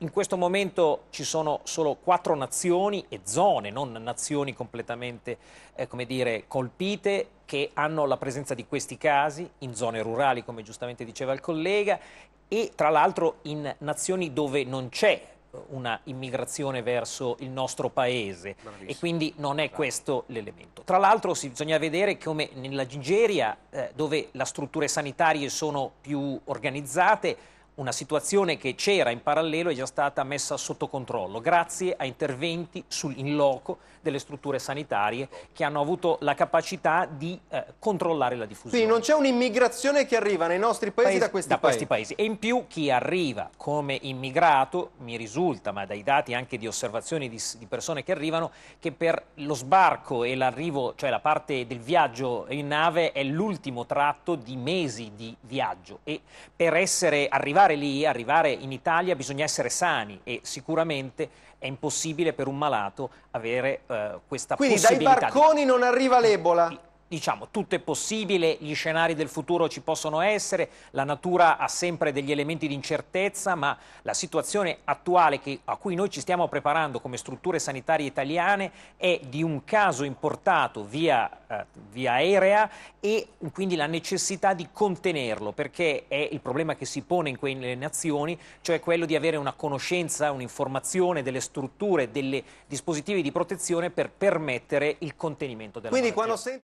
In questo momento ci sono solo quattro nazioni e zone, non nazioni completamente eh, dire, colpite, che hanno la presenza di questi casi in zone rurali, come giustamente diceva il collega, e tra l'altro in nazioni dove non c'è eh, una immigrazione verso il nostro paese Bravissimo. e quindi non è questo l'elemento. Tra l'altro bisogna vedere come nella Nigeria, eh, dove le strutture sanitarie sono più organizzate, una situazione che c'era in parallelo è già stata messa sotto controllo grazie a interventi sul, in loco delle strutture sanitarie che hanno avuto la capacità di eh, controllare la diffusione. Quindi non c'è un'immigrazione che arriva nei nostri paesi, paesi da, questi, da paesi. questi paesi. E in più chi arriva come immigrato, mi risulta, ma dai dati anche di osservazioni di, di persone che arrivano, che per lo sbarco e l'arrivo, cioè la parte del viaggio in nave, è l'ultimo tratto di mesi di viaggio. E per essere arrivati arrivare lì, arrivare in Italia, bisogna essere sani e sicuramente è impossibile per un malato avere eh, questa Quindi possibilità. Quindi dai barconi di... non arriva l'Ebola? diciamo, tutto è possibile, gli scenari del futuro ci possono essere, la natura ha sempre degli elementi di incertezza, ma la situazione attuale che, a cui noi ci stiamo preparando come strutture sanitarie italiane è di un caso importato via, eh, via aerea e quindi la necessità di contenerlo, perché è il problema che si pone in quelle nazioni, cioè quello di avere una conoscenza, un'informazione delle strutture, dei dispositivi di protezione per permettere il contenimento della Quindi,